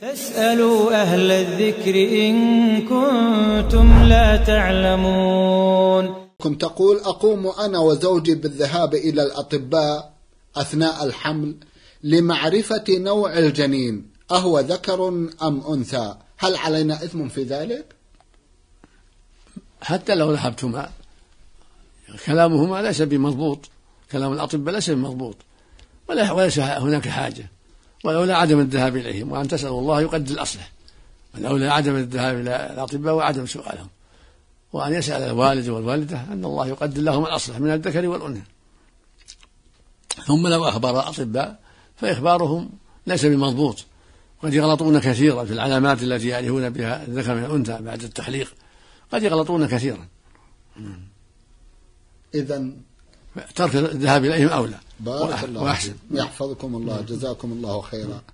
فاسألوا أهل الذكر إن كنتم لا تعلمون كنت تقول أقوم أنا وزوجي بالذهاب إلى الأطباء أثناء الحمل لمعرفة نوع الجنين أهو ذكر أم أنثى هل علينا إثم في ذلك؟ حتى لو ذهبتما كلامهما ليس بمضبوط كلام الأطباء ليس بمضبوط وليس هناك حاجة والأولى عدم الذهاب إليهم وأن تسألوا الله يقدر الاصلح والأولى عدم الذهاب إلى الأطباء وعدم سؤالهم وأن يسأل الوالد والوالدة أن الله يقدر لهم الأصلح من الذكر والأنثى ثم لو أخبر الأطباء فإخبارهم ليس بمضبوط قد يغلطون كثيرا في العلامات التي يعرفون بها الذكر من الأنثى بعد التحليق قد يغلطون كثيرا إذا ترك الذهاب إليهم أولى بارك الله فيكم يحفظكم الله جزاكم الله خيرا